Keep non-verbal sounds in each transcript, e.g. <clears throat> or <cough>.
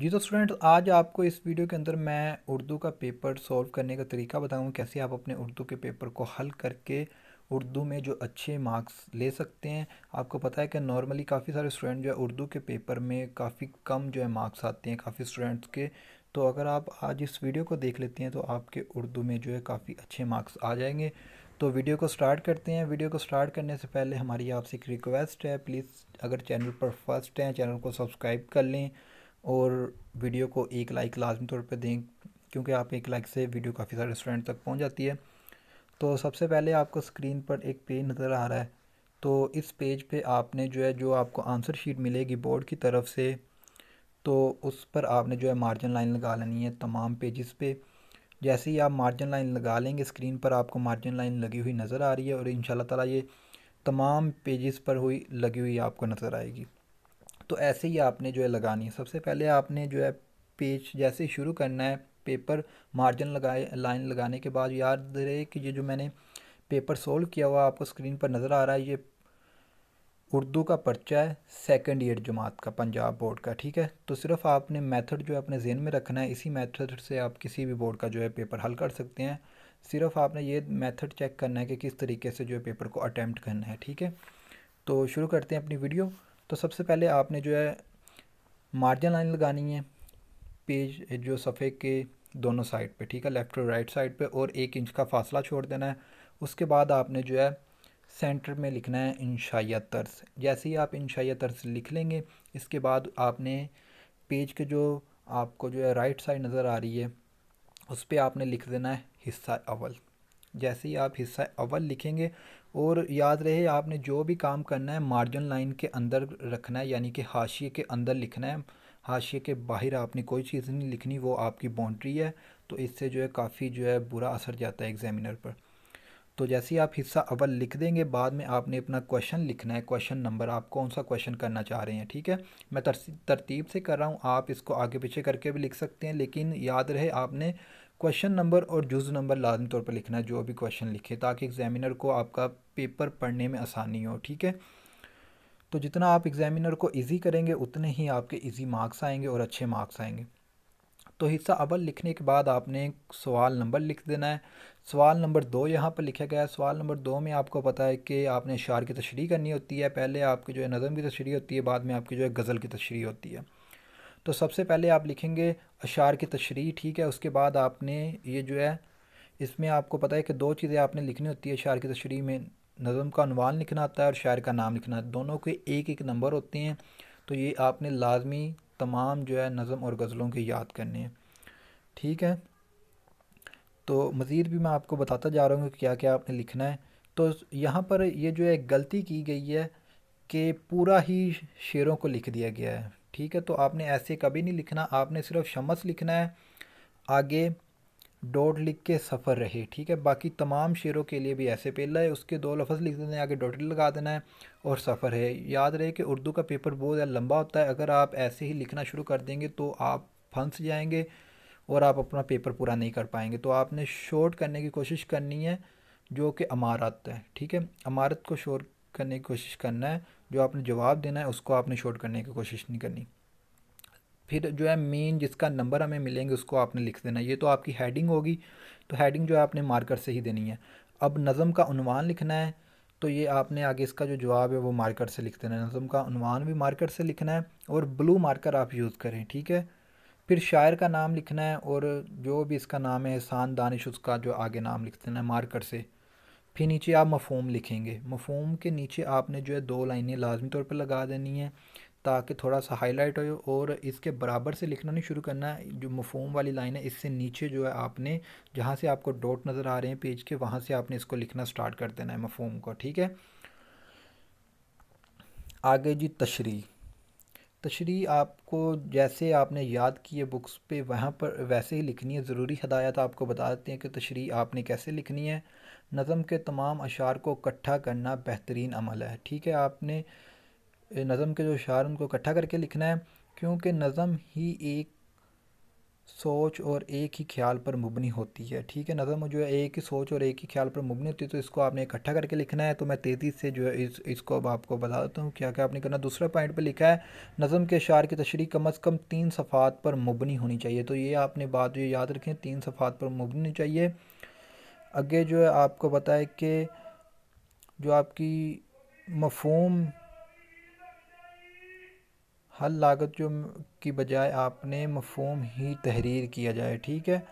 जी तो स्टूडेंट आज आपको इस वीडियो के अंदर मैं उर्दू का पेपर सॉल्व करने का तरीका बताऊँ कैसे आप अपने उर्दू के पेपर को हल करके उर्दू में जो अच्छे मार्क्स ले सकते हैं आपको पता है कि नॉर्मली काफ़ी सारे स्टूडेंट जो है उर्दू के पेपर में काफ़ी कम जो है मार्क्स आते हैं काफ़ी स्टूडेंट्स के तो अगर आप आज इस वीडियो को देख लेते हैं तो आपके उर्दू में जो है काफ़ी अच्छे मार्क्स आ जाएंगे तो वीडियो को स्टार्ट करते हैं वीडियो को स्टार्ट करने से पहले हमारी आपसे एक रिक्वेस्ट है प्लीज़ अगर चैनल पर फर्स्ट हैं चैनल को सब्सक्राइब कर लें और वीडियो को एक लाइक लाजमी तौर पर दें क्योंकि आप एक लाइक से वीडियो काफ़ी सारे स्टूडेंट तक पहुँच जाती है तो सबसे पहले आपको स्क्रीन पर एक पेज नज़र आ रहा है तो इस पेज पे आपने जो है जो आपको आंसर शीट मिलेगी बोर्ड की तरफ से तो उस पर आपने जो है मार्जिन लाइन लगा लेनी है तमाम पेजेस पे जैसे ही आप मार्जिन लाइन लगा लेंगे स्क्रीन पर आपको मार्जिन लाइन लगी हुई नज़र आ रही है और इन ताला ये तमाम पेजेस पर हुई लगी हुई आपको नज़र आएगी तो ऐसे ही आपने जो है लगानी है सबसे पहले आपने जो है पेज जैसे शुरू करना है पेपर मार्जिन लगाए लाइन लगाने के बाद याद रहे कि ये जो मैंने पेपर सोल्व किया हुआ आपको स्क्रीन पर नज़र आ रहा है ये उर्दू का पर्चा है सेकंड ईयर जमात का पंजाब बोर्ड का ठीक है तो सिर्फ आपने मेथड जो है अपने जेन में रखना है इसी मेथड से आप किसी भी बोर्ड का जो है पेपर हल कर सकते हैं सिर्फ आपने ये मेथड चेक करना है कि किस तरीके से जो है पेपर को अटैम्प्ट करना है ठीक है तो शुरू करते हैं अपनी वीडियो तो सबसे पहले आपने जो है मार्जिन लाइन लगानी है पेज जो सफ़े के दोनों साइड पे ठीक है लेफ़्ट और राइट साइड पे और एक इंच का फासला छोड़ देना है उसके बाद आपने जो है सेंटर में लिखना है इंशाया तर्स जैसे ही आप इंशाया तर्स लिख लेंगे इसके बाद आपने पेज के जो आपको जो है राइट साइड नज़र आ रही है उस पर आपने लिख देना है हिस्सा अवल जैसे ही आप हिस्सा अव्वल लिखेंगे और याद रहे आपने जो भी काम करना है मार्जिन लाइन के अंदर रखना है यानी कि हाशिए के अंदर लिखना है हाशिए के बाहर आपने कोई चीज़ नहीं लिखनी वो आपकी बाउंड्री है तो इससे जो है काफ़ी जो है बुरा असर जाता है एग्ज़ामिनर पर तो जैसे ही आप हिस्सा अव्वल लिख देंगे बाद में आपने अपना क्वेश्चन लिखना है क्वेश्चन नंबर आप कौन सा क्वेश्चन करना चाह रहे हैं ठीक है मैं तरतीब से कर रहा हूँ आप इसको आगे पीछे करके भी लिख सकते हैं लेकिन याद रहे आपने क्वेश्चन नंबर और जुज़ नंबर लाजमी तौर पर लिखना है जो अभी क्वेश्चन लिखे ताकि एग्जामिनर को आपका पेपर पढ़ने में आसानी हो ठीक है तो जितना आप एग्ज़ामिनर को इजी करेंगे उतने ही आपके इजी मार्क्स आएंगे और अच्छे मार्क्स आएंगे तो हिस्सा अवल लिखने के बाद आपने सवाल नंबर लिख देना है सवाल नंबर दो यहाँ पर लिखा गया है सवाल नंबर दो में आपको पता है कि आपने शार की तशरी करनी होती है पहले आपकी जो है नज़म की तशरी होती है बाद में आपकी जो है गज़ल की तशरी होती है तो सबसे पहले आप लिखेंगे अशार की तशरी ठीक है उसके बाद आपने ये जो है इसमें आपको पता है कि दो चीज़ें आपने लिखनी होती है अशार की तशरी में नज़म का अनवान लिखना आता है और शायर का नाम लिखना दोनों के एक एक नंबर होते हैं तो ये आपने लाजमी तमाम जो है नज़म और गज़लों के याद करने हैं ठीक है तो मज़ीद भी मैं आपको बताता जा रहा हूँ कि क्या क्या आपने लिखना है तो यहाँ पर ये जो है गलती की गई है कि पूरा ही शेरों को लिख दिया गया है ठीक है तो आपने ऐसे कभी नहीं लिखना आपने सिर्फ शमस लिखना है आगे डॉट लिख के सफ़र रहे ठीक है बाकी तमाम शेरों के लिए भी ऐसे पहला है उसके दो लफ्ज़ लिख देना है आगे डॉट लगा देना है और सफ़र है याद रहे कि उर्दू का पेपर बहुत लंबा होता है अगर आप ऐसे ही लिखना शुरू कर देंगे तो आप फंस जाएंगे और आप अपना पेपर पूरा नहीं कर पाएंगे तो आपने शॉर्ट करने की कोशिश करनी है जो कि अमारत है ठीक है अमारत को शॉर्ट करने की कोशिश करना है जो आपने जवाब देना है उसको आपने शॉर्ट करने की कोशिश नहीं करनी फिर जो है मेन जिसका नंबर हमें मिलेंगे उसको आपने लिख देना ये तो आपकी हेडिंग होगी तो हेडिंग जो है आपने मार्कर से ही देनी है अब नज़म का उनवान लिखना है तो ये आपने आगे इसका जो जवाब है वो मार्कर से लिख देना है नज़म का उनवान भी मार्कर से लिखना है और ब्लू मार्कर आप यूज़ करें ठीक है फिर शायर का नाम लिखना है और जो भी इसका नाम है एहसान दानिश उसका जो आगे नाम लिख देना है मार्कर से फिर नीचे आप मफोम लिखेंगे मफोम के नीचे आपने जो है दो लाइनें लाजमी तौर पर लगा देनी है ताकि थोड़ा सा हाईलाइट हो और इसके बराबर से लिखना नहीं शुरू करना है जो मफोम वाली लाइन है इससे नीचे जो है आपने जहाँ से आपको डॉट नज़र आ रहे हैं पेज के वहाँ से आपने इसको लिखना स्टार्ट कर देना है मफोम को ठीक है आगे जी तशरी तशरी आपको जैसे आपने याद किए बुक्स पे वहाँ पर वैसे ही लिखनी है ज़रूरी हदायत आपको बता देते हैं कि तशरी आपने कैसे लिखनी है नज़म के तमाम अशार को इकट्ठा करना बेहतरीन अमल है ठीक है आपने नज़म के जो अशार उनको इकट्ठा करके लिखना है क्योंकि नज़म ही एक सोच और एक ही ख्याल पर मुबनी होती है ठीक है नज़म जो है एक ही सोच और एक ही ख्याल पर मुबनी होती है तो इसको आपने इकट्ठा करके लिखना है तो मैं तेज़ी से जो है इस इसको अब आपको बता देता हूँ क्या क्या आपने करना दूसरा पॉइंट पर लिखा है नज़म के अशार की तशरी कम अज़ कम तीन सफ़ात पर मुबनी होनी चाहिए तो ये आपने बात जो याद रखें तीन सफ़ात पर मुबनी चाहिए आगे जो है आपको बताए कि जो आपकी मफहम हल लागत जो की बजाय आपने मफहम ही तहरीर किया जाए ठीक है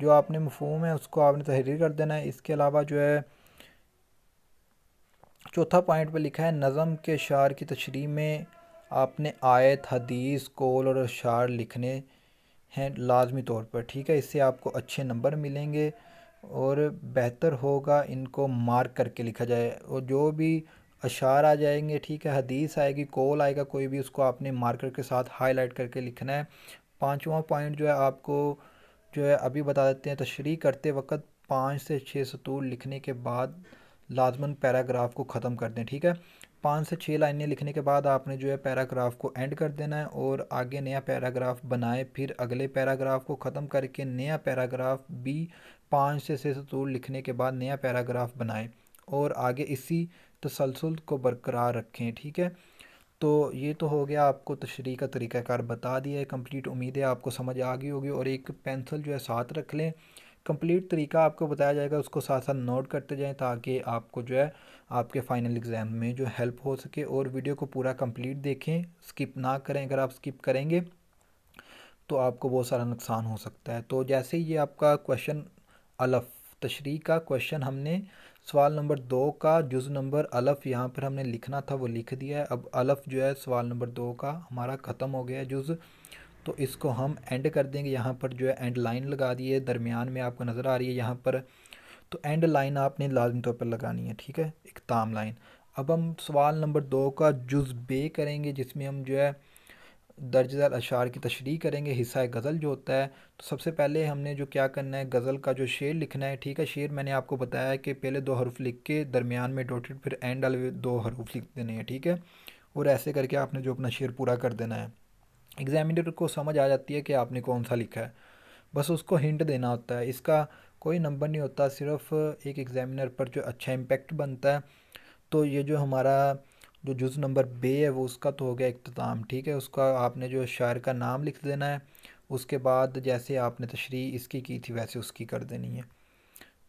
जो आपने मफहम है उसको आपने तहरीर कर देना है इसके अलावा जो है चौथा पॉइंट पे लिखा है नज़म के शार की तशरी में आपने आयत हदीस कोल और शार लिखने हैं लाजमी तौर पर ठीक है इससे आपको अच्छे नंबर मिलेंगे और बेहतर होगा इनको मार्क करके लिखा जाए और जो भी अशार आ जाएंगे ठीक है हदीस आएगी कॉल आएगा कोई भी उसको आपने मार्कर के साथ हाईलाइट करके लिखना है पाँचवा पॉइंट जो है आपको जो है अभी बता देते हैं तशरी करते वक्त पाँच से छः सतूर लिखने के बाद लाजमन पैराग्राफ को ख़त्म कर दें ठीक है पाँच से छः लाइनें लिखने के बाद आपने जो है पैराग्राफ को एंड कर देना है और आगे नया पैराग्राफ बनाए फिर अगले पैराग्राफ को ख़त्म करके नया पैराग्राफ भी पाँच से छः सतूल लिखने के बाद नया पैराग्राफ बनाएं और आगे इसी तसलसल को बरकरार रखें ठीक है तो ये तो हो गया आपको तशरी का तरीक़ाकार बता दिया है कम्प्लीट उम्मीद है आपको समझ आ गई होगी और एक पेंसिल जो है साथ रख लें कम्प्लीट तरीका आपको बताया जाएगा उसको साथ साथ नोट करते जाएं ताकि आपको जो है आपके फ़ाइनल एग्ज़ाम में जो हेल्प हो सके और वीडियो को पूरा कम्प्लीट देखें स्किप ना करें अगर आप स्किप करेंगे तो आपको बहुत सारा नुकसान हो सकता है तो जैसे ही ये आपका क्वेश्चन अलफ़ तशरी का क्वेश्चन हमने सवाल नंबर दो का जुज़ नंबर अलफ़ यहाँ पर हमने लिखना था वो लिख दिया है अब अलफ़ जो है सवाल नंबर दो का हमारा ख़त्म हो गया है जुज़ तो इसको हम एंड कर देंगे यहाँ पर जो है एंड लाइन लगा दी है दरमियान में आपको नज़र आ रही है यहाँ पर तो एंड लाइन आपने लाजमी तौर पर लगानी है ठीक है एक ताम लाइन अब हम सवाल नंबर दो का जुज़ बे करेंगे जिसमें हम जो है दर्जदार अशार की तशरी करेंगे हिस्सा गज़ल जो होता है तो सबसे पहले हमने जो क्या करना है गज़ल का जो शेर लिखना है ठीक है शेर मैंने आपको बताया है कि पहले दो हरूफ लिख के दरमियान में डोटेड फिर एंड वाले दो हरूफ लिख देने हैं ठीक है और ऐसे करके आपने जो अपना शेर पूरा कर देना है एग्जामिनर को समझ आ जाती है कि आपने कौन सा लिखा है बस उसको हिंट देना होता है इसका कोई नंबर नहीं होता सिर्फ एक एग्ज़ामिनर पर जो अच्छा इम्पेक्ट बनता है तो ये जो हमारा जो जुज़ नंबर बे है वो उसका तो हो गया इख्ताम ठीक है उसका आपने जो शायर का नाम लिख देना है उसके बाद जैसे आपने तशरी इसकी की थी वैसे उसकी कर देनी है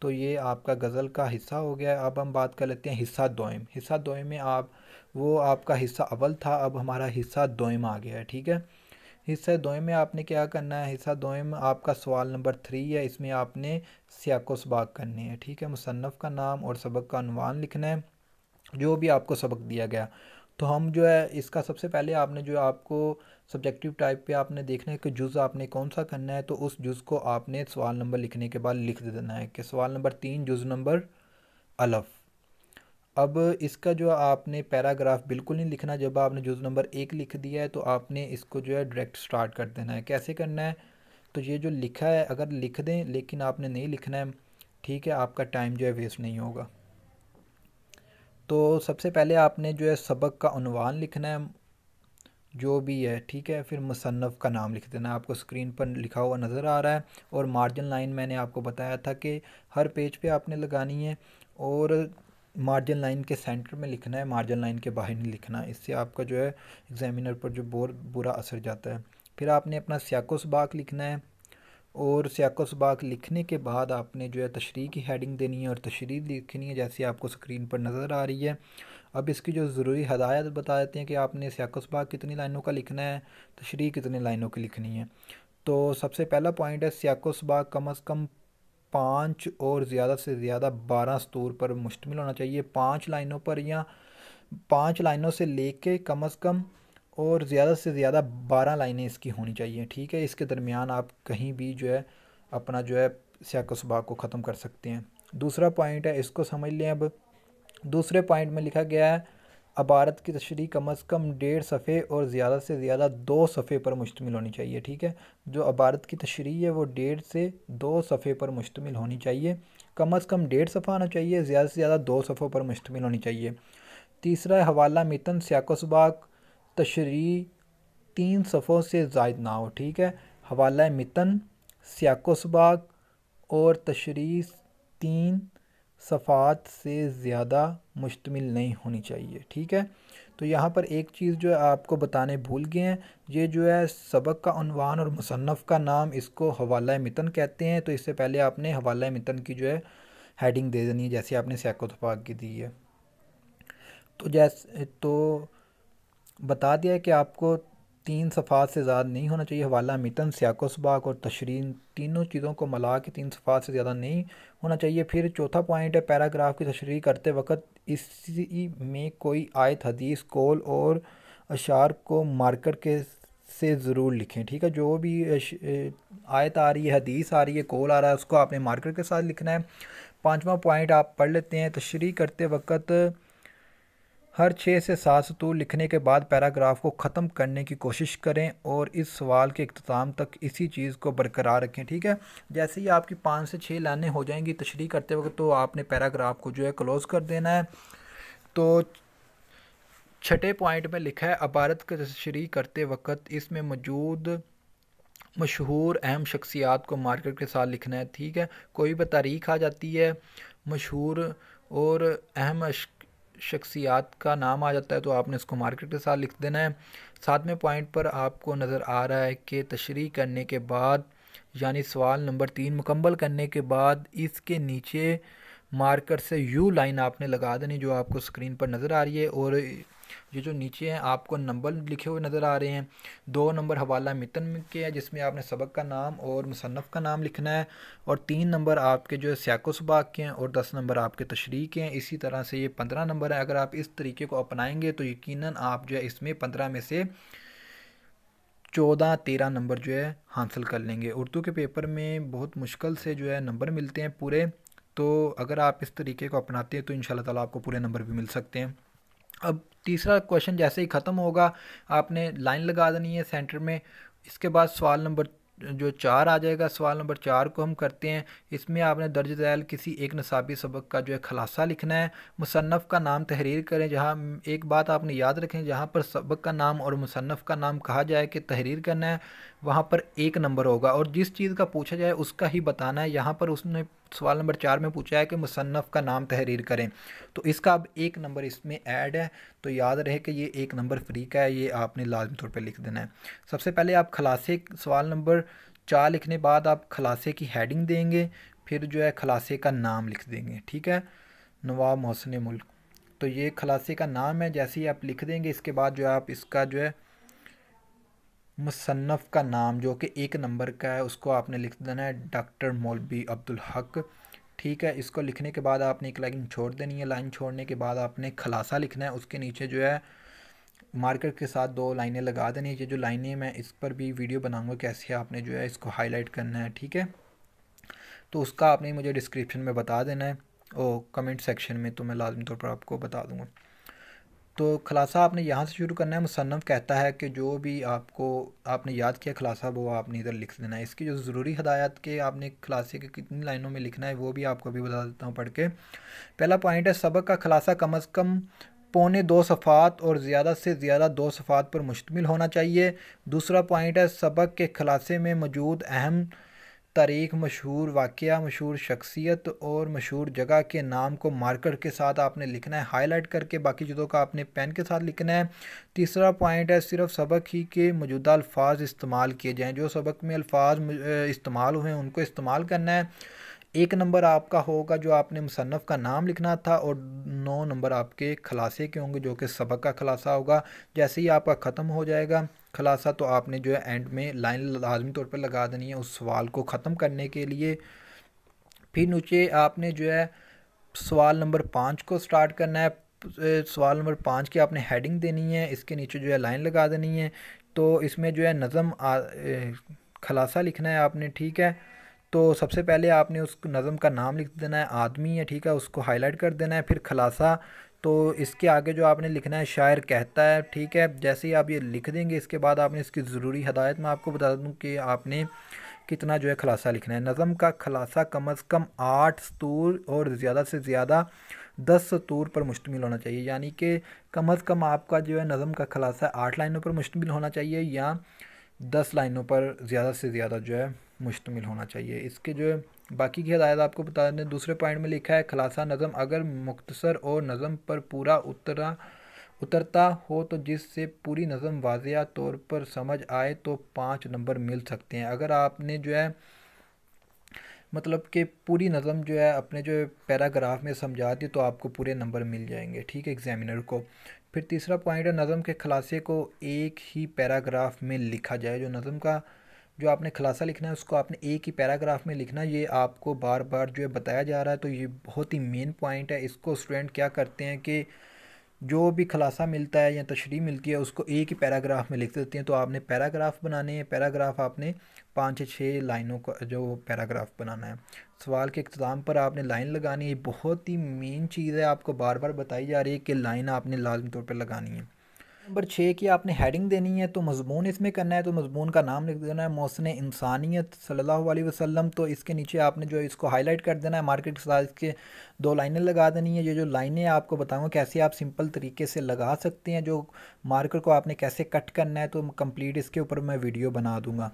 तो ये आपका गज़ल का हिस्सा हो गया है अब हम बात कर लेते हैं हिस्सा दोम हिस्सा दोम में आप वो आपका हिस्सा अव्वल था अब हमारा हिस्सा दोम आ गया है ठीक है हिस्सा दोम में आपने क्या करना है हिस्सा दोम आपका सवाल नंबर थ्री है इसमें आपने सियाको सबाक करनी है ठीक है मुसनफ़ का नाम और सबक का अनवान लिखना है जो भी आपको सबक दिया गया तो हम जो है इसका सबसे पहले आपने जो आपको सब्जेक्टिव टाइप पे आपने देखना है कि जुज़ आपने कौन सा करना है तो उस जुज़ को आपने सवाल नंबर लिखने के बाद लिख देना है कि सवाल नंबर तीन जुज़ नंबर अलफ़ अब इसका जो आपने पैराग्राफ बिल्कुल नहीं लिखना जब आपने जुज़ नंबर एक लिख दिया है तो आपने इसको जो है डायरेक्ट स्टार्ट कर देना है कैसे करना है तो ये जो लिखा है अगर लिख दें लेकिन आपने नहीं लिखना है ठीक है आपका टाइम जो है वेस्ट नहीं होगा तो सबसे पहले आपने जो है सबक का अनवान लिखना है जो भी है ठीक है फिर मुसनफ़ का नाम लिख देना आपको स्क्रीन पर लिखा हुआ नज़र आ रहा है और मार्जिन लाइन मैंने आपको बताया था कि हर पेज पे आपने लगानी है और मार्जिन लाइन के सेंटर में लिखना है मार्जिन लाइन के बाहर नहीं लिखना इससे आपका जो है एग्ज़ामिनर पर जो बहुत बुरा असर जाता है फिर आपने अपना स्याको सबाक लिखना है और सबाक लिखने के बाद आपने जो है तशरी की हेडिंग देनी है और तशरी लिखनी है जैसे आपको स्क्रीन पर नज़र आ रही है अब इसकी जो ज़रूरी हदायत बता देते हैं कि आपने सयाकोसबाक कितनी लाइनों का लिखना है तशरी कितनी लाइनों की लिखनी है तो सबसे पहला पॉइंट है सयाकोसबाक कम अज़ कम पाँच और ज़्यादा से ज़्यादा बारह स्तूर पर मुश्तमिल होना चाहिए पाँच लाइनों पर या पाँच लाइनों से ले कर कम अज़ कम और ज़्यादा से ज़्यादा बारह लाइनें इसकी होनी चाहिए ठीक है इसके दरमियान आप कहीं भी जो है अपना जो है स्याको सुबह को ख़त्म कर सकते हैं दूसरा पॉइंट है इसको समझ लें अब दूसरे पॉइंट में लिखा गया है अबारत की तशरी कम अज़ कम डेढ़ सफ़े और ज़्यादा से ज़्यादा दो सफ़े पर मुश्तमिल होनी चाहिए ठीक है जो अबारत की तशरी है वो डेढ़ से दो सफ़े पर मुश्तमिल होनी चाहिए कम अज़ कम डेढ़ सफ़ा होना चाहिए ज़्यादा से ज़्यादा दो सफ़ों पर मुश्तमिल होनी चाहिए तीसरा हवाला मितन स्याको सुबाक तशरी तीन सफ़ों से जायद ना हो ठीक है हवाला मितन सियाकोसबाग और तशरी तीन सफ़ात से ज़्यादा मुश्तमिल नहीं होनी चाहिए ठीक है तो यहाँ पर एक चीज़ जो है आपको बताने भूल गए हैं ये जो है सबक का अनवान और मुसनफ़ का नाम इसको हवाला मितन कहते हैं तो इससे पहले आपने हवाला मितन की जो है हेडिंग दे देनी है जैसे आपने सैको तफाक की दी है तो जैसे तो बता दिया है कि आपको तीन सफ़ात से ज़्यादा नहीं होना चाहिए हवाला मितन सियाको सबाक और तशरीन तीनों चीज़ों को मिला के तीन सफ़ात से ज़्यादा नहीं होना चाहिए फिर चौथा पॉइंट है पैराग्राफ की तशरी करते वक्त इसी में कोई आयत हदीस कौल और अशार को मार्कर के से ज़रूर लिखें ठीक है जो भी आयत आ रही है हदीस आ रही है कौल आ रहा है उसको आपने मार्कर के साथ लिखना है पाँचवा पॉइंट आप पढ़ लेते हैं तशरी करते वक्त हर छः से सात सतूर लिखने के बाद पैराग्राफ को ख़त्म करने की कोशिश करें और इस सवाल के अख्ताम तक इसी चीज़ को बरकरार रखें ठीक है जैसे ही आपकी पाँच से छः लाइनें हो जाएंगी तशरी करते वक्त तो आपने पैराग्राफ को जो है क्लोज़ कर देना है तो छठे पॉइंट में लिखा है अबारत की तशरी करते वक्त इसमें मौजूद मशहूर अहम शख्सियात को मार्कर के साथ लिखना है ठीक है कोई भी तारीख आ जाती है मशहूर और अहम शख्सियात का नाम आ जाता है तो आपने इसको मार्केट के साथ लिख देना है साथ में पॉइंट पर आपको नज़र आ रहा है कि तशरी करने के बाद यानी सवाल नंबर तीन मुकम्मल करने के बाद इसके नीचे मार्कर से यू लाइन आपने लगा देनी जो आपको स्क्रीन पर नज़र आ रही है और ये जो नीचे हैं आपको नंबर लिखे हुए नज़र आ रहे हैं दो नंबर हवाला मितन के हैं जिसमें आपने सबक का नाम और मुसनफ़ का नाम लिखना है और तीन नंबर आपके जो है सियाको सबाक के हैं और दस नंबर आपके तशरी के हैं इसी तरह से ये पंद्रह नंबर है अगर आप इस तरीके को अपनाएंगे तो यकीन आप जो है इसमें पंद्रह में से चौदह तेरह नंबर जो है हासिल कर लेंगे उर्दू के पेपर में बहुत मुश्किल से जो है नंबर मिलते हैं पूरे तो अगर आप इस तरीके को अपनाते हैं तो इन ताला आपको पूरे नंबर भी मिल सकते हैं अब तीसरा क्वेश्चन जैसे ही ख़त्म होगा आपने लाइन लगा देनी है सेंटर में इसके बाद सवाल नंबर जो चार आ जाएगा सवाल नंबर चार को हम करते हैं इसमें आपने दर्ज दैल किसी एक नसाबी सबक का जो है खलासा लिखना है मुसनफ़ का नाम तहरीर करें जहाँ एक बात आपने याद रखें जहाँ पर सबक का नाम और मुसनफ़ का नाम कहा जाए कि तहरीर करना है वहाँ पर एक नंबर होगा और जिस चीज़ का पूछा जाए उसका ही बताना है यहाँ पर उसने सवाल नंबर चार में पूछा है कि मुसन्फ़ का नाम तहरीर करें तो इसका अब एक नंबर इसमें ऐड है तो याद रहे कि ये एक नंबर फ्री का है ये आपने लाजमी तौर पर लिख देना है सबसे पहले आप खलासे सवाल नंबर चार लिखने बाद आप खलासे की हेडिंग देंगे फिर जो है खलासे का नाम लिख देंगे ठीक है नवाब मोहसिन मुल्क तो ये खलासे का नाम है जैसे ही आप लिख देंगे इसके बाद जो है आप इसका जो है मुसन्फ़ का नाम जो कि एक नंबर का है उसको आपने लिख देना है डॉक्टर मौलवी अब्दुल हक ठीक है इसको लिखने के बाद आपने एक लाइन छोड़ देनी है लाइन छोड़ने के बाद आपने खलासा लिखना है उसके नीचे जो है मार्कर के साथ दो लाइनें लगा देनी है ये जो लाइनें मैं इस पर भी वीडियो बनाऊंगा कैसे आपने जो है इसको हाईलाइट करना है ठीक है तो उसका आपने मुझे डिस्क्रिप्शन में बता देना है और कमेंट सेक्शन में तो मैं लाजमी तौर पर आपको बता दूँगा तो खलासा आपने यहाँ से शुरू करना है मुसनफ़ कहता है कि जो भी आपको आपने याद किया खलासा वो आपने इधर लिख देना है इसकी जो ज़रूरी हदायत के आपने खलासे के कितनी लाइनों में लिखना है वो भी आपको अभी बता देता हूँ पढ़ के पहला पॉइंट है सबक का खलासा कम अज़ कम पौने दो सफ़ात और ज़्यादा से ज़्यादा दो सफ़ात पर मुश्तमिल होना चाहिए दूसरा पॉइंट है सबक के खलासे में मौजूद अहम तारीख मशहूर वाक़ मशहूर शख्सियत और मशहूर जगह के नाम को मार्कर के साथ आपने लिखना है हाईलाइट करके बाकी चीज़ों का आपने पेन के साथ लिखना है तीसरा पॉइंट है सिर्फ सबक ही के मौजूदा अल्फाज इस्तेमाल किए जाएँ जो सबक में अल्फाज इस्तेमाल हुए हैं उनको इस्तेमाल करना है एक नंबर आपका होगा जो आपने मुसनफ़ का नाम लिखना था और नौ नंबर आपके खलासे के होंगे जो कि सबक का खलासा होगा जैसे ही आपका ख़त्म हो जाएगा खुलासा तो आपने जो है एंड में लाइन लाजमी तौर पर लगा देनी है उस सवाल को ख़त्म करने के लिए फिर नीचे आपने जो है सवाल नंबर पाँच को स्टार्ट करना है सवाल नंबर पाँच की आपने हेडिंग देनी है इसके नीचे जो है लाइन लगा देनी है तो इसमें जो है नज़म खलासा लिखना है आपने ठीक है तो सबसे पहले आपने उस नज़म का नाम लिख देना है आदमी है ठीक है उसको हाईलाइट कर देना है फिर खलासा तो इसके आगे जो आपने लिखना है शायर कहता है ठीक है जैसे ही आप ये लिख देंगे इसके बाद आपने इसकी ज़रूरी हदायत मैं आपको बता दूँ कि आपने कितना जो है खलासा लिखना है नज़म का खलासा कम अज़ कम आठ स्तूर और ज़्यादा से ज़्यादा दस सतूर पर मुश्तमिल होना चाहिए यानी कि कम अज़ कम आपका जो है नज़म का खलासा आठ लाइनों पर मुश्तमिल होना चाहिए या दस लाइनों पर ज़्यादा से ज़्यादा जो है मुश्तमिल होना चाहिए इसके जो है बाकी की हदायत आपको बता दें दूसरे पॉइंट में लिखा है खलासा नज़म अगर मुख्तसर और नज़म पर पूरा उतरा उतरता हो तो जिससे पूरी नज़म वाजिया तौर पर समझ आए तो पाँच नंबर मिल सकते हैं अगर आपने जो है मतलब कि पूरी नज़म जो है अपने जो पैराग्राफ में समझा दी तो आपको पूरे नंबर मिल जाएंगे ठीक है एग्जामिनर को फिर तीसरा पॉइंट है नज़म के खलासे को एक ही पैराग्राफ में लिखा जाए जो नज़म का जो आपने खुलासा लिखना है उसको आपने एक ही पैराग्राफ में लिखना ये आपको बार बार जो है बताया जा रहा है तो ये बहुत ही मेन पॉइंट है इसको स्टूडेंट क्या करते हैं कि जो भी खुलासा मिलता है या तशरी मिलती है उसको एक ही पैराग्राफ में लिख देते हैं तो आपने पैराग्राफ बनाने हैं पैराग्राफ आपने पाँच छः लाइनों का जो पैराग्राफ बनाना है सवाल के इख्ताम पर आपने लाइन लगानी है बहुत ही मेन चीज़ है आपको बार बार बताई जा रही है कि लाइन आपने लाजमी तौर पर लगानी है नंबर छः की आपने हेडिंग देनी है तो मजमून इसमें करना है तो मजमून का नाम लिख देना है मौसन इंसानियत सल्लल्लाहु अलैहि वसल्लम तो इसके नीचे आपने जो इसको हाईलाइट कर देना है मार्केट के साथ इसके दो लाइनें लगा देनी है ये जो लाइनें आपको बताऊँगा कैसे आप सिंपल तरीके से लगा सकते हैं जो मार्कर को आपने कैसे कट करना है तो कम्प्लीट इसके ऊपर मैं वीडियो बना दूँगा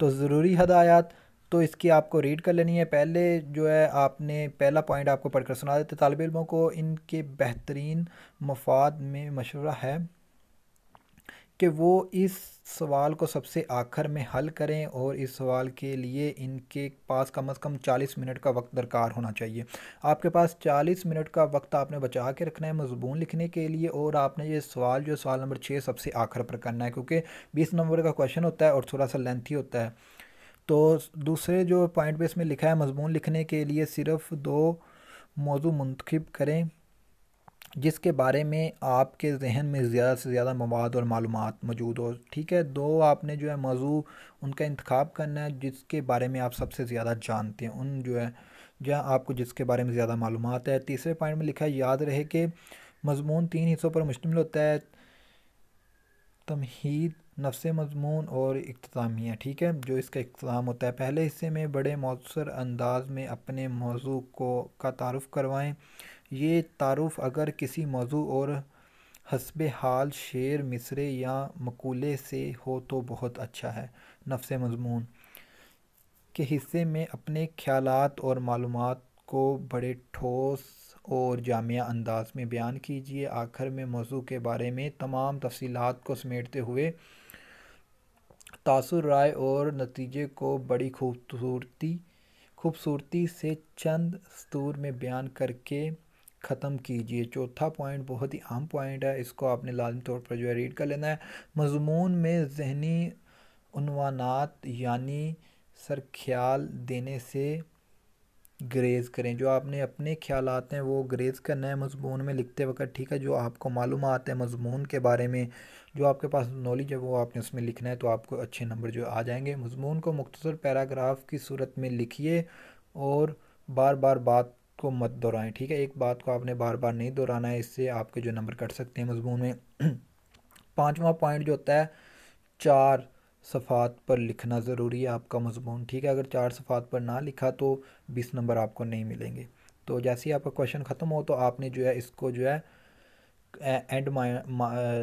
तो ज़रूरी हदायात तो इसकी आपको रीड कर लेनी है पहले जो है आपने पहला पॉइंट आपको पढ़कर सुना देते तलब इलमों को इनके बेहतरीन मफाद में मशवरा है कि वो इस सवाल को सबसे आखिर में हल करें और इस सवाल के लिए इनके पास कम अज़ कम 40 मिनट का वक्त दरकार होना चाहिए आपके पास 40 मिनट का वक्त आपने बचा के रखना है मजमून लिखने के लिए और आपने ये सवाल जो सवाल नंबर छः सबसे आखिर पर करना है क्योंकि बीस नंबर का क्वेश्चन होता है और थोड़ा सा लेंथी होता है तो दूसरे जो पॉइंट पर इसमें लिखा है मजमून लिखने के लिए सिर्फ दो मौजू मंतखब करें जिसके बारे में आपके जहन में ज़्यादा से ज़्यादा मवाद और मालूम मौजूद हो ठीक है दो आपने जो है मौजू उनका इंतखब करना है जिसके बारे में आप सबसे ज़्यादा जानते हैं उन जो है जहाँ आपको जिसके बारे में ज़्यादा मालूम है तीसरे पॉइंट में लिखा है याद रहे कि मजमून तीन हिस्सों पर मुश्तमिल होता है तमहीद नफ्स मजमून और अख्तामिया ठीक है जो इसका अख्ताम होता है पहले हिस्से में बड़े मौसर अंदाज में अपने मौजू को का तारफ़ करवाएँ ये तारुफ़ अगर किसी मौजू और हसब हाल शेर मिसरे या मकूले से हो तो बहुत अच्छा है नफ्स मज़मून के हिस्से में अपने ख्याल और मालूम को बड़े ठोस और जामिया अंदाज में बयान कीजिए आखिर में मौजू के बारे में तमाम तफसीत को समेटते हुए तासर राय और नतीजे को बड़ी खूबसूरती खूबसूरती से चंद स्तूर में बयान करके ख़त्म कीजिए चौथा पॉइंट बहुत ही आम पॉइंट है इसको आपने लाजमी तौर पर जो है रीड कर लेना है मजमून में जहनी उनवानात यानी सर ख्याल देने से ग्रेज़ करें जो आपने अपने ख्याल हैं वो ग्रेज़ करना है मजमून में लिखते वक्त ठीक है जो आपको मालूम है मजमून के बारे में जो आपके पास नॉलेज है वो आपने उसमें लिखना है तो आपको अच्छे नंबर जो आ जाएंगे मजमून को मुख्तर पैराग्राफ की सूरत में लिखिए और बार बार बात को मत दोहराएं ठीक है एक बात को आपने बार बार नहीं दोहराना है इससे आपके जो नंबर कट सकते हैं मजमून में <clears throat> पाँचवा पॉइंट जो होता है चार सफ़ात पर लिखना ज़रूरी है आपका मजमून ठीक है अगर चार सफ़ात पर ना लिखा तो बीस नंबर आपको नहीं मिलेंगे तो जैसे ही आपका क्वेश्चन ख़त्म हो तो आपने जो है इसको जो है एंड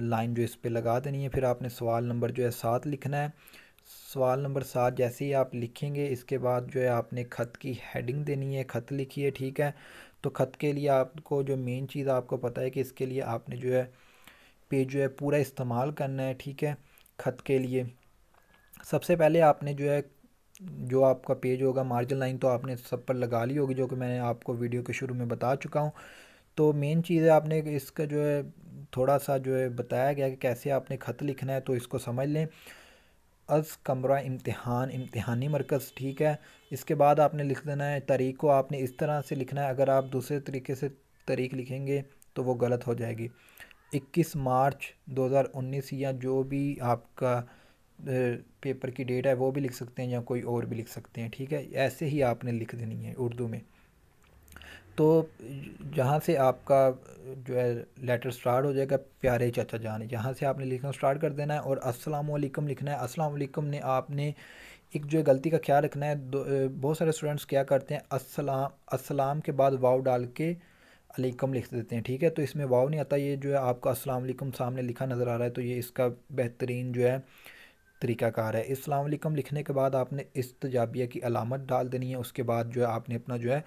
लाइन जो इस पर लगा देनी है फिर आपने सवाल नंबर जो है सात लिखना है सवाल नंबर सात जैसे ही आप लिखेंगे इसके बाद जो है आपने ख़त की हेडिंग देनी है ख़त लिखिए ठीक है तो ख़त के लिए आपको जो मेन चीज़ आपको पता है कि इसके लिए आपने जो है पेज जो है पूरा इस्तेमाल करना है ठीक है ख़त के लिए सबसे पहले आपने जो है जो आपका पेज होगा मार्जिन लाइन तो आपने सब पर लगा ली होगी जो कि मैंने आपको वीडियो के शुरू में बता चुका हूँ तो मेन चीज़ है आपने इसका जो है थोड़ा सा जो है बताया गया कि कैसे आपने ख़त लिखना है तो इसको समझ लें अज़ कमरा इम्तहान इम्तहानी मरकज़ ठीक है इसके बाद आपने लिख देना है तरीक को आपने इस तरह से लिखना है अगर आप दूसरे तरीके से तरीक लिखेंगे तो वो गलत हो जाएगी 21 मार्च 2019 या जो भी आपका पेपर की डेट है वो भी लिख सकते हैं या कोई और भी लिख सकते हैं ठीक है ऐसे ही आपने लिख देनी है उर्दू में तो जहाँ से आपका जो है लेटर स्टार्ट हो जाएगा प्यारे चाचा जान यहाँ से आपने लिखना स्टार्ट कर देना है और अस्सलाम लिखना है असलम ने आपने एक जो गलती का ख्याल रखना है बहुत सारे स्टूडेंट्स क्या करते हैं असलाम असलाम के बाद वाव डाल के अलीकम लिख देते हैं ठीक है तो इसमें वाव नहीं आता ये जो है आपका असलम सामने लिखा नज़र आ रहा है तो ये इसका बेहतरीन जो है तरीक़ाकार है अस्सलाम लिखने के बाद आपने तजाबिया की अलामत डाल देनी है उसके बाद जो है आपने अपना जो है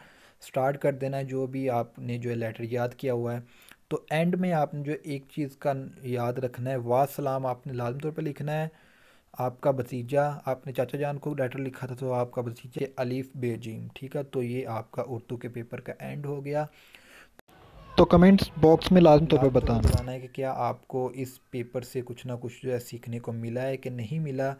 स्टार्ट कर देना है जो भी आपने जो है लेटर याद किया हुआ है तो एंड में आपने जो एक चीज़ का याद रखना है वा सलाम आपने लाजम तौर पर लिखना है आपका भतीजा आपने चाचा जान को लेटर लिखा था तो आपका भतीजा अलीफ बेजीम ठीक है तो ये आपका उर्दू के पेपर का एंड हो गया तो कमेंट्स बॉक्स में लाजम तौर पर बताना है कि क्या आपको इस पेपर से कुछ ना कुछ जो है सीखने को मिला है कि नहीं मिला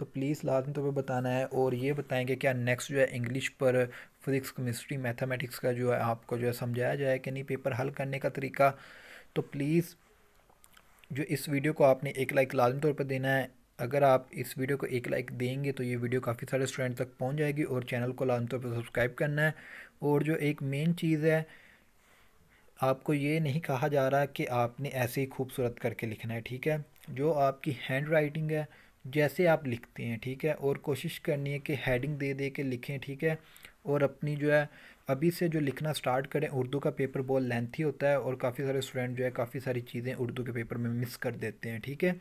तो प्लीज़ लाजमी तौर पर बताना है और ये बताएं कि क्या नेक्स्ट जो है इंग्लिश पर फिज़िक्स केमिस्ट्री मैथमेटिक्स का जो है आपको जो है समझाया जाए कि नहीं पेपर हल करने का तरीका तो प्लीज़ जो इस वीडियो को आपने एक लाइक लाजमी तौर पर देना है अगर आप इस वीडियो को एक लाइक देंगे तो ये वीडियो काफ़ी सारे स्टूडेंट तक पहुंच जाएगी और चैनल को लाजमी तौर पर सब्सक्राइब करना है और जो एक मेन चीज़ है आपको ये नहीं कहा जा रहा कि आपने ऐसे ही खूबसूरत करके लिखना है ठीक है जो आपकी हैंड राइटिंग है जैसे आप लिखते हैं ठीक है और कोशिश करनी है कि हेडिंग दे दे के लिखें ठीक है और अपनी जो है अभी से जो लिखना स्टार्ट करें उर्दू का पेपर बहुत लेंथी होता है और काफ़ी सारे स्टूडेंट जो है काफ़ी सारी चीज़ें उर्दू के पेपर में मिस कर देते हैं ठीक है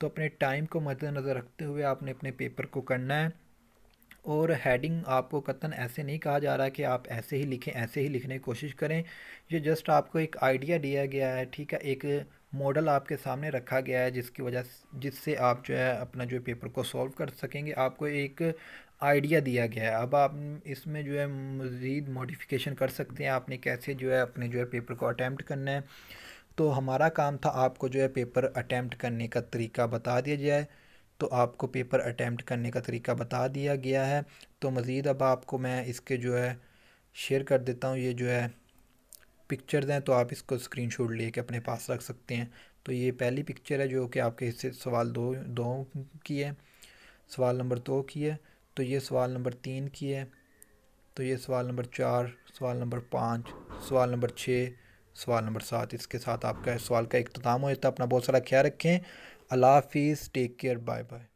तो अपने टाइम को मद्देनज़र रखते हुए आपने अपने पेपर को करना है और हेडिंग आपको कतन ऐसे नहीं कहा जा रहा कि आप ऐसे ही लिखें ऐसे ही लिखने की कोशिश करें ये जस्ट आपको एक आइडिया दिया गया है ठीक है एक मॉडल आपके सामने रखा गया है जिसकी वजह जिससे आप जो है अपना जो पेपर को सॉल्व कर सकेंगे आपको एक आइडिया दिया गया है अब आप इसमें जो है मज़ीद मॉडिफिकेशन कर सकते हैं आपने कैसे जो है अपने जो है पेपर को अटैम्प्ट करना है तो हमारा काम था आपको जो है पेपर अटैम्प्ट करने का तरीका बता दिया जाए तो आपको पेपर अटैम्प्ट करने का तरीका बता दिया गया है तो मज़ीद अब आपको मैं इसके जो है शेयर कर देता हूँ ये जो है पिक्चर्स हैं तो आप इसको स्क्रीनशॉट लेके अपने पास रख सकते हैं तो ये पहली पिक्चर है जो कि आपके हिस्से सवाल दो दो की है सवाल नंबर दो की है तो ये सवाल नंबर तीन की है तो ये सवाल नंबर चार सवाल नंबर पाँच सवाल नंबर छः सवाल नंबर सात इसके साथ आपका सवाल का अख्ताम हो जाता है अपना बहुत सारा ख्याल रखें अल्लाह हाफिज़ टेक केयर बाय बाय